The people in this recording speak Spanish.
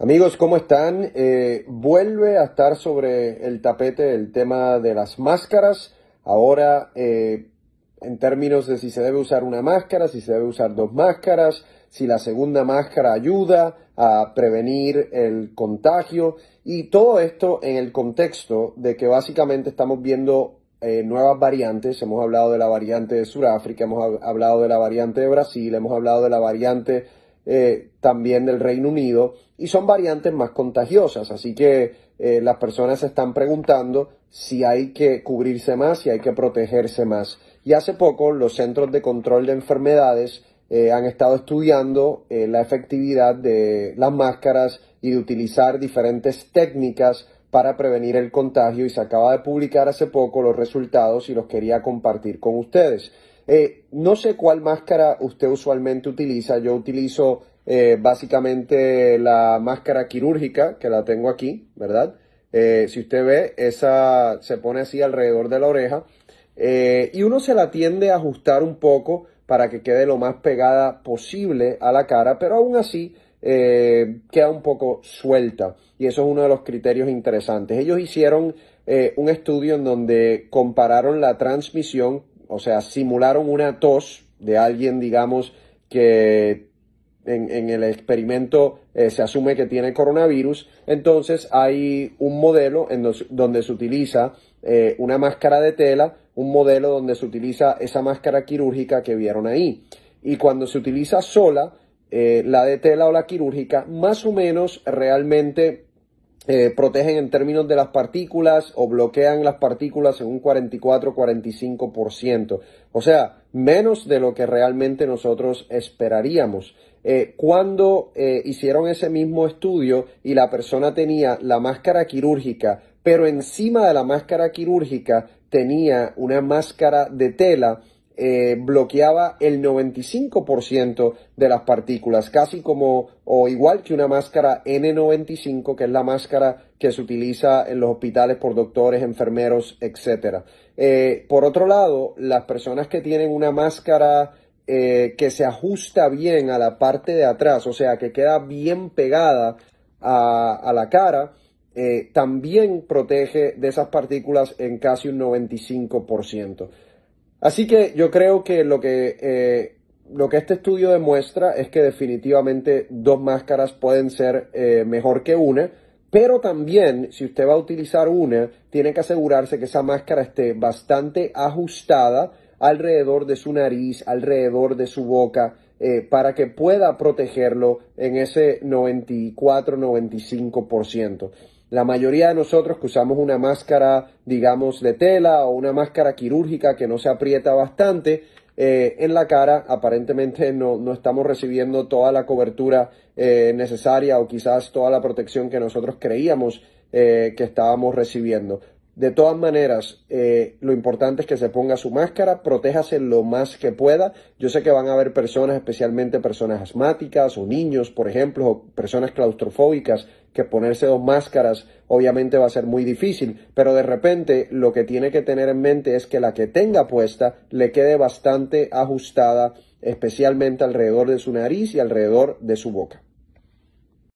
Amigos, ¿cómo están? Eh, vuelve a estar sobre el tapete el tema de las máscaras. Ahora, eh, en términos de si se debe usar una máscara, si se debe usar dos máscaras, si la segunda máscara ayuda a prevenir el contagio y todo esto en el contexto de que básicamente estamos viendo eh, nuevas variantes. Hemos hablado de la variante de Sudáfrica, hemos hablado de la variante de Brasil, hemos hablado de la variante eh, también del Reino Unido y son variantes más contagiosas. Así que eh, las personas se están preguntando si hay que cubrirse más, si hay que protegerse más. Y hace poco los centros de control de enfermedades eh, han estado estudiando la efectividad de las máscaras y de utilizar diferentes técnicas para prevenir el contagio y se acaba de publicar hace poco los resultados y los quería compartir con ustedes. Eh, no sé cuál máscara usted usualmente utiliza. Yo utilizo eh, básicamente la máscara quirúrgica, que la tengo aquí, ¿verdad? Eh, si usted ve, esa se pone así alrededor de la oreja. y uno se la tiende a ajustar un poco para que quede lo más pegada posible a la cara, pero aún así queda un poco suelta. Y eso es uno de los criterios interesantes. Ellos hicieron un estudio en donde compararon la transmisión o sea, simularon una tos de alguien, digamos, que en, el experimento eh, se asume que tiene coronavirus. Entonces hay un modelo en donde se utiliza eh, una máscara de tela, un modelo donde se utiliza esa máscara quirúrgica que vieron ahí. Y cuando se utiliza sola, eh, la de tela o la quirúrgica, más o menos realmente eh, protegen en términos de las partículas o bloquean las partículas en un 44-45%. O sea, menos de lo que realmente nosotros esperaríamos. Eh, cuando eh, hicieron ese mismo estudio y la persona tenía la máscara quirúrgica, pero encima de la máscara quirúrgica tenía una máscara de tela, eh, bloqueaba el 95% de las partículas, casi como o igual que una máscara N95, que es la máscara que se utiliza en los hospitales por doctores, enfermeros, etc. Eh, por otro lado, las personas que tienen una máscara eh, que se ajusta bien a la parte de atrás, o sea, que queda bien pegada a, la cara, también protege de esas partículas en casi un 95%. Así que yo creo que lo que, eh, lo que este estudio demuestra es que definitivamente dos máscaras pueden ser eh, mejor que una, pero también si usted va a utilizar una, tiene que asegurarse que esa máscara esté bastante ajustada alrededor de su nariz, alrededor de su boca, eh, para que pueda protegerlo en ese 94-95%. La mayoría de nosotros que usamos una máscara, digamos, de tela o una máscara quirúrgica que no se aprieta bastante eh, en la cara, aparentemente no, estamos recibiendo toda la cobertura eh, necesaria o quizás toda la protección que nosotros creíamos eh, que estábamos recibiendo. De todas maneras, eh, lo importante es que se ponga su máscara, protéjase lo más que pueda. Yo sé que van a haber personas, especialmente personas asmáticas o niños, por ejemplo, o personas claustrofóbicas, que ponerse dos máscaras obviamente va a ser muy difícil, pero de repente lo que tiene que tener en mente es que la que tenga puesta le quede bastante ajustada, especialmente alrededor de su nariz y alrededor de su boca.